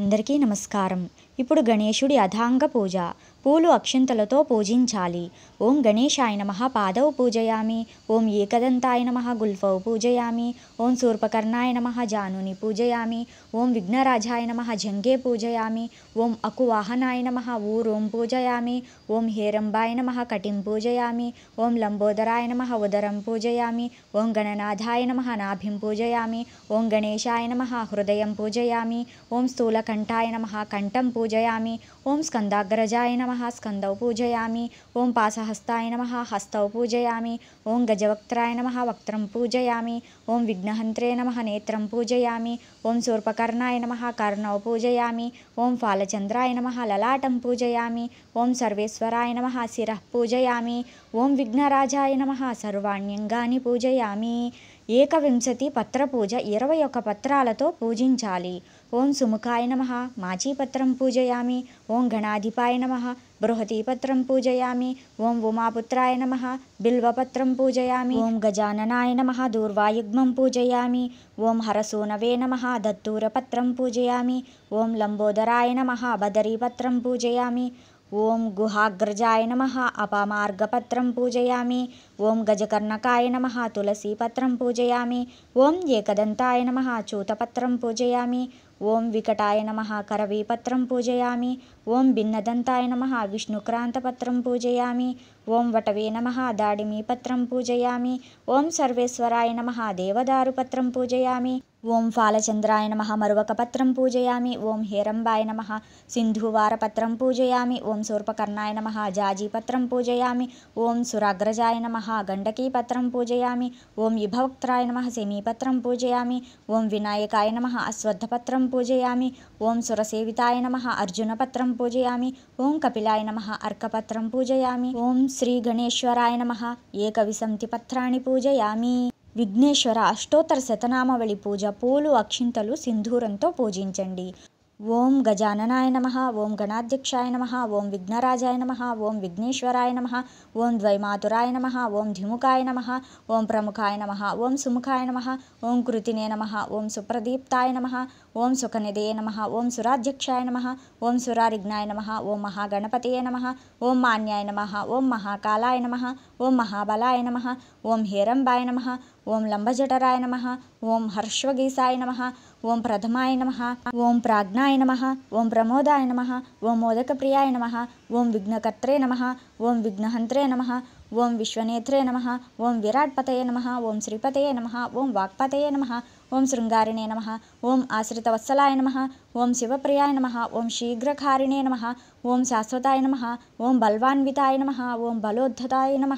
అందరికీ నమస్కారం ఇప్పుడు గణేశుడి అధాంగ పూజ పూలు అక్షంతలతో పూజించాలి ఓం గణేశాయ నమః పాదౌ పూజయామి ఓం ఏకదంతాయ నమః గుల్ఫౌ పూజయామి ఓం శూర్పకర్ణాయ నమః జానుని పూజయామి ఓం విఘ్నరాజాయ నమః జంగే పూజయామి ఓం అకువాహనాయ నమః ఊరోం పూజయామి ఓం హేరంబాయ నమః కటిం పూజయామి ఓం లంబోదరాయ నమః ఉదరం పూజయామి ఓం గణనాధాయ నమః నాభిం పూజయామి ఓం గణేశాయ నమః హృదయం పూజయామి ఓం స్తులకంటాయ నమః కంటం पूजयामि ॐ स्कन्दाग्रजाय नमः स्कन्दौ पूजयामि ॐ पासहस्ताय नमः हस्तौ पूजयामि ॐ गजवक्त्राय नमः वक्त्रं पूजयामि ॐ विघ्नहन्त्रे नमः नेत्रं पूजयामि ॐ शूर्पकर्णाय नमः कर्णौ पूजयामि ॐ फालचन्द्राय नमः ललाटं पूजयामि ॐ सर्वेश्वराय नमः शिरः पूजयामि ॐ విఘ్నరాజాయ నమ సర్వాణ్యంగాని పూజయామి ఏకవింశతి పత్రపూజ ఇరవై ఒక పత్రాలతో పూజించాలి ॐ सुमुखाय नमः माचीपत्रं पूजयामि ॐ गणाधिपाय नमः बृहतीपत्रं पूजयामि ॐ वुमापुत्राय नमः बिल्वपत्रं पूजयामि ॐ गजाननाय नमः दूर्वायुग्मं पूजयामि ॐ हरसोनवे नमः दत्तूरपत्रं पूजयामि ॐ लम्बोदराय नमः बदरीपत्रं पूजयामि ॐ गुहाग्रजाय नमः अपामार्गपत्रं पूजयामि ఓం గజకర్ణకాయ నమ తులసీపత్రం పూజయామి ఓం ఏకదంతాయ నమ చూతపత్రం పూజయామి ఓం వికటాయ నమ కరవీపత్రం పూజయామి ఓం భిన్నదంతాయ నమ విష్ణుక్రాంతపత్రం పూజయామి ఓం వటవే నమ దాడిమీ పత్రం పూజయామి ఓం సర్వేశ్వరాయ నమ దేవదారు పత్రం పూజయామి ఓం ఫాలచంద్రాయ నమ మరువక పత్రం పూజయామి ఓం హేరంబాయ నమ సింధువార పత్రం పూజయామి ఓం సూర్పకర్ణాయ నమ జాజీ పత్రం పూజయామి ఓం సురాగ్రజాయ నమ మహాగండకీ పత్రం పూజయామి ఓం విభవక్త్రాయ నమ శమీపత్రం పూజయామి ఓం వినాయకాయ నమ అశ్వత్థపత్రం పూజయామి ఓం సురసేవితాయ నమ అర్జునపత్రం పూజయామి ఓం కపిలాయ నమ అర్కపత్రం పూజయామి ఓం శ్రీ గణేశ్వరాయ నమ ఏకవిశంతి పత్రాన్ని పూజయామి విఘ్నేశ్వర అష్టోత్తర శతనామవళి పూజ పూలు అక్షింతలు సింధూరంతో పూజించండి ॐ गजाननाय नमः ॐ गणाध्यक्षाय नमः ॐ विघ्नराजाय नमः ॐ विघ्नेश्वराय नमः ॐ द्वैमातुराय नमः ॐ धिमुखाय नमः ॐ प्रमुखाय नमः ॐ सुमुखाय नमः ॐ कृतिने नमः ॐ सुप्रदीप्ताय नमः ॐ सुखनिधये नमः ॐ सुराध्यक्षाय नमः ॐ सुरारिघ्नाय नमः ॐ महागणपतये नमः ॐ मान्याय नमः ॐ महाकालाय नमः ॐ महाबलाय नमः ॐ हेरम्बाय नमः ॐ लम्बजटराय नमः ॐ हर्षवगीसाय नमः ఓం ప్రథమాయ నమ ఓం ప్రాజ్ఞాయ నమ ఓం ప్రమోదాయ నమ ఓం మోదకప్రియాయ నమ ఓం విఘ్నకర్త్రే నమ ఓం విఘ్నహంత్రే నమ ఓం విశ్వనేత్రే నమ ఓం విరాట్పతయే నమ ఓం శ్రీపతయే నమ ఓం వాక్పతయే నమ ఓం శృంగారిణే నమ ఓం ఆశ్రితవత్సలాయ నమ ओम शिवप्रियाय नम ओं शीघ्रकारिणे नम ओं शाश्वताय नम ओं बलवान्विताय नम ओं बलोद्धताय नम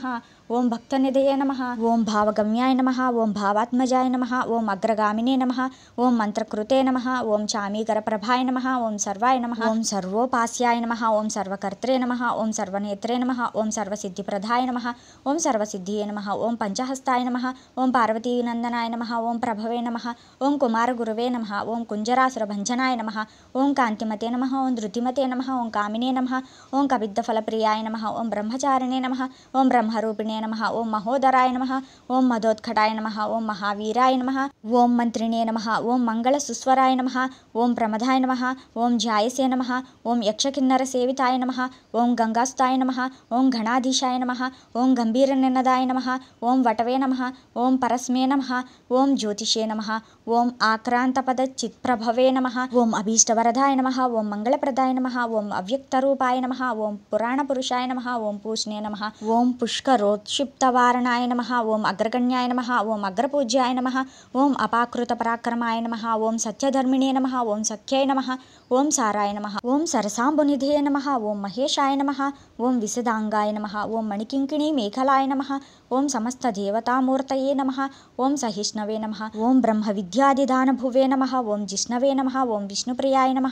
ओं भक्त निधय नम ओं भावगम्याय नम ओं भावात्मजाय नम ओं अग्रगामिने नम ओं मंत्रकृते नम ओं चामीकर प्रभाय नम ओं सर्वाय नम ओं सर्वोपास्याय नम ओं सर्वकर्त्रे नम ओं सर्वेत्रे नम ओं सर्वसिद्धिप्रधाय नम ओं सर्वसिद्धिये नम ओं पंचहस्ताय नम ओं पार्वतीनंदनाय नम ओं प्रभव नम ओं कुमारगुरवे नम ओं कुंजरासुरभंजनाय नम నమ ఓం కాంతిమతే నమ ఓం ధృతిమతే నమ ఓం కామినే నమ ఓం కవిద్దఫలప్రియాయ నమ ఓం బ్రహ్మచారిణే నమ ఓం బ్రహ్మరూపిణే నమ ఓం మహోదరాయ నమ ఓం మధోత్కటాయ నమ ఓం మహావీరాయ నమ ఓం మంత్రిణే నమ ఓం మంగళ సుస్వరాయ నమ ఓం ప్రమదాయ నమ ఓం జాయసే నమ ఓం యక్షకిన్నర సేవితాయ నమ ఓం గంగాస్తాయ నమ ఓం గణాధీశాయ నమ ఓం గంభీర గంభీరనిన్నదాయ నమ ఓం వటవే నమ ఓం పరస్మే నమ ఓం జ్యోతిషే నమ ఓం ఆక్రాంతపద చిత్ప్రభవే నమ ఓం అభీష్టవరదాయ నమ ఓం మంగళప్రదాయ నమ ఓం అవ్యక్తరూపాయ నమ ఓం పురాణ పురుషాయ నమ ఓం పూష్ణే నమ ఓం పుష్కరోత్క్షిప్తవారణాయ నమ ఓం అగ్రగణ్యాయ నమ ఓం అగ్రపూజ్యాయ నమ ఓం అపాకృత పరాక్రమాయ నమ ఓం సత్యధర్మిణే నమ ఓం సఖ్యాయ నమ ఓం సారాయ నమ ఓం సరసాంబునిధే నమ ఓం మహేషాయ నమ ఓం విశదాంగాయ నమ ఓం మణికింకిణీ మేఘలాయ నమ ఓం సమస్త దేవతామూర్తయే నమ ఓం సహిష్ణవే నమ ఓం బ్రహ్మ విద్యాదిదానభువే నమ ఓం జిష్ణవే నమ ఓం విష్ణు विष्णुप्रियाय नम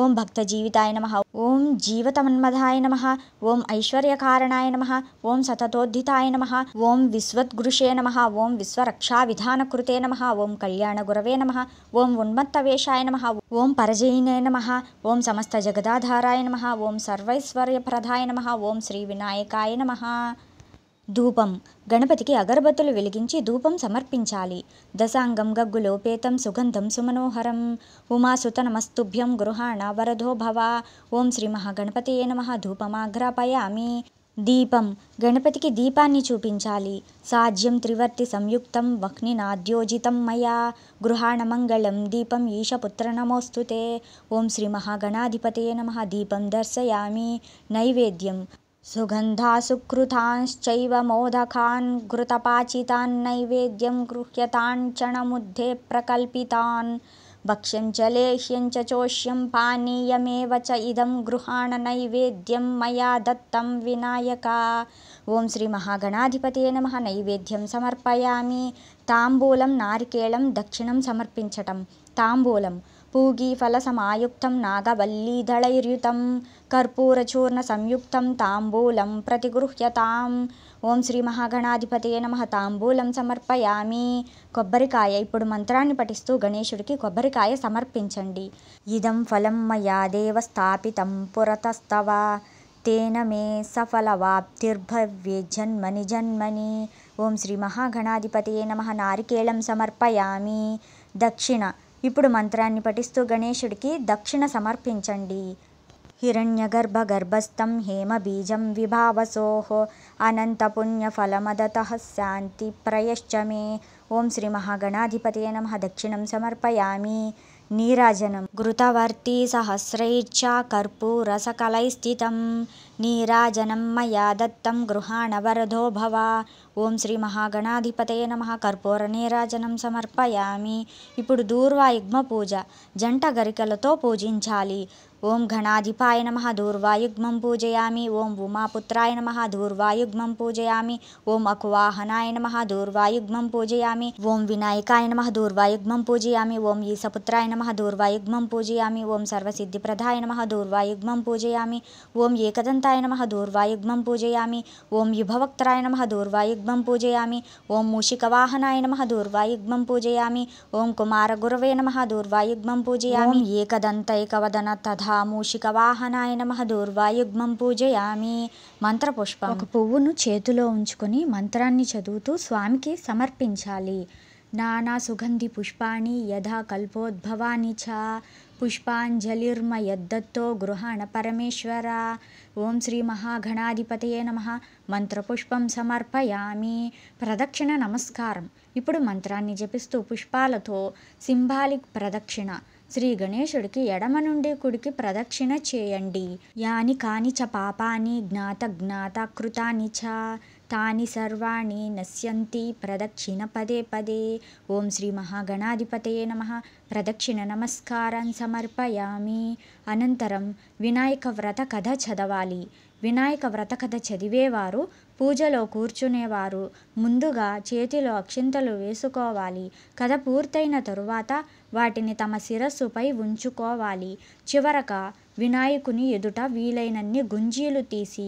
ओं भक्तजीविताय नमः ओम जीवतमन्मधाय नमः ओम ऐश्वर्यकारणाय नमः ओम सततोद्धिताय नमः ओम विश्वद्गुरुषे नमः ओम विश्वरक्षाविधानकृते नम ओं कल्याणगुरव नम ओं उन्मत्तवेशाय नम ओं परजयिने नमः ओम समस्तजगदाधाराय नमः ओम सर्वैश्वर्यप्रदाय नमः ओम श्रीविनायकाय नमः ధూపం గణపతికి అగరబత్తులు వెలిగించి ధూపం సమర్పించాలి దశాంగం గగ్గులోపేతం సుగంధం సుమనోహరం ఉమాసుత నమస్తుభ్యం గృహాణ వరదో భవ ఓం శ్రీ మహాగణపతియే నమ ధూపమాఘ్రాపయామి దీపం గణపతికి దీపాన్ని చూపించాలి సాధ్యం త్రివర్తి సంయుక్తం నాద్యోజితం మయా గృహాణమంగళం దీపం ఈశపుత్ర నమోస్తుతే ఓం శ్రీ మహాగణాధిపతయే నమ దీపం దర్శయామి నైవేద్యం सुगन्धा सुकृतांश्चैव मोदकान् घृतपाचितान् नैवेद्यं गृह्यताञ्चणमुद्धे प्रकल्पितान् भक्ष्यं च लेह्यं च चोष्यं पानीयमेव च इदं गृहाण नैवेद्यं मया दत्तं विनायका ॐ श्रीमहागणाधिपते नमः नैवेद्यं समर्पयामि ताम्बूलं नारिकेलं दक्षिणं समर्पिञ्चटं ताम्बूलम् పూగీఫలసమాయుక్తం पूगीफलसमायुक्तं కర్పూరచూర్ణ సంయుక్తం తాంబూలం ప్రతిగృహ్యతాం ఓం శ్రీ మహాగణాధిపతే నమ తాంబూలం సమర్పయామి కొబ్బరికాయ ఇప్పుడు మంత్రాన్ని పఠిస్తూ గణేశుడికి కొబ్బరికాయ సమర్పించండి ఇదం ఫలం మయా దేవస్థాపితం పురతస్తవ తేన మే సఫలవాప్తిర్భవ్యే జన్మని జన్మని ఓం శ్రీ మహాగణాధిపతే నమ నారికేళం సమర్పయామి దక్షిణ ఇప్పుడు మంత్రాన్ని పఠిస్తూ గణేశుడికి దక్షిణ సమర్పించండి గర్భ గర్భస్థం హేమ బీజం విభావసోః అనంతపుణ్యఫలమదతః శాంతి ప్రయశ్చ మే ఓం శ్రీ మహాగణాధిపతే నమ దక్షిణం సమర్పయామి నీరాజనం ఘృతవర్తి సహస్రైచ్చా కర్పూరసకలైస్థితం నీరాజనం మయా దత్తం గృహాణవరదో భవ ఓం శ్రీ మహాగణాధిపతయ నమ కర్పూర నీరాజనం సమర్పయామి ఇప్పుడు దూర్వా యుగ్మ పూజ జంట గరికలతో పూజించాలి ఓం ఘణాధిపాయ నమ దూర్వాయుగ్మం పూజయామి ఓం ఉమాపుత్రాయ నమ దూర్వాయుగ్మం పూజయామి ఓం అకువాహనాయ నమ దూర్వాయుగ్మం పూజయామి ఓం వినాయకాయ నమ దూర్వాయుగ్మం పూజయామి ఓం ఈసపుత్రాయ నమ దూర్వాయుగ్మం పూజయామి ఓం సర్వసిద్ధిప్రదాయ నమ దూర్వాయుగ్మం పూజయామి ఓం ఏకదంత శ్రీకాంతాయ నమ దూర్వాయుగ్మం పూజయామి ఓం యుభవక్తరాయ నమ దూర్వాయుగ్మం పూజయామి ఓం మూషికవాహనాయ నమ దూర్వాయుగ్మం పూజయామి ఓం కుమారగురవే నమ దూర్వాయుగ్మం పూజయామి ఏకదంతైకవదన తథా మూషికవాహనాయ నమ దూర్వాయుగ్మం పూజయామి మంత్రపుష్పం ఒక పువ్వును చేతిలో ఉంచుకొని మంత్రాన్ని చదువుతూ స్వామికి సమర్పించాలి నానా సుగంధి పుష్పాణి యథా కల్పోద్భవాని చ పుష్పాంజలిర్మ యద్దత్తో గృహాణ పరమేశ్వర ఓం శ్రీ మహాగణాధిపతయే నమ మంత్రపుష్పం సమర్పయామి ప్రదక్షిణ నమస్కారం ఇప్పుడు మంత్రాన్ని జపిస్తూ పుష్పాలతో సింబాలిక్ ప్రదక్షిణ శ్రీ గణేశుడికి ఎడమ నుండి కుడికి ప్రదక్షిణ చేయండి యాని కాని చ పాపాని జ్ఞాత జ్ఞాత కృతాని చ తాని సర్వాణి నశ్యంతి ప్రదక్షిణ పదే పదే ఓం శ్రీ మహాగణాధిపతయే నమ ప్రదక్షిణ నమస్కారం సమర్పయామి అనంతరం వినాయక వ్రత కథ చదవాలి వినాయక వ్రతకథ చదివేవారు పూజలో కూర్చునేవారు ముందుగా చేతిలో అక్షింతలు వేసుకోవాలి కథ పూర్తయిన తరువాత వాటిని తమ శిరస్సుపై ఉంచుకోవాలి చివరగా వినాయకుని ఎదుట వీలైనన్ని గుంజీలు తీసి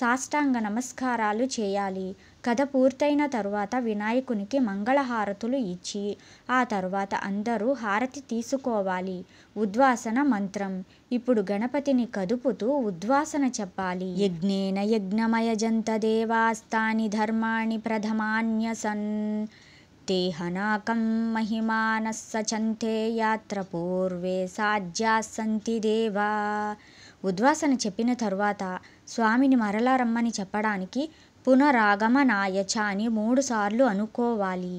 సాష్టాంగ నమస్కారాలు చేయాలి కథ పూర్తయిన తరువాత వినాయకునికి మంగళహారతులు ఇచ్చి ఆ తరువాత అందరూ హారతి తీసుకోవాలి ఉద్వాసన మంత్రం ఇప్పుడు గణపతిని కదుపుతూ ఉద్వాసన చెప్పాలి యజ్ఞేన యజ్ఞమయ జంత దేవాస్తాని ధర్మాణి ప్రథమాన్యసన్ దేహనాకం महिमानः सचन्ते యాత్ర పూర్వే సాధ్యా సంతి దేవా ఉద్వాసన చెప్పిన తరువాత స్వామిని మరలా రమ్మని చెప్పడానికి పునరాగమనాయచ అని మూడుసార్లు అనుకోవాలి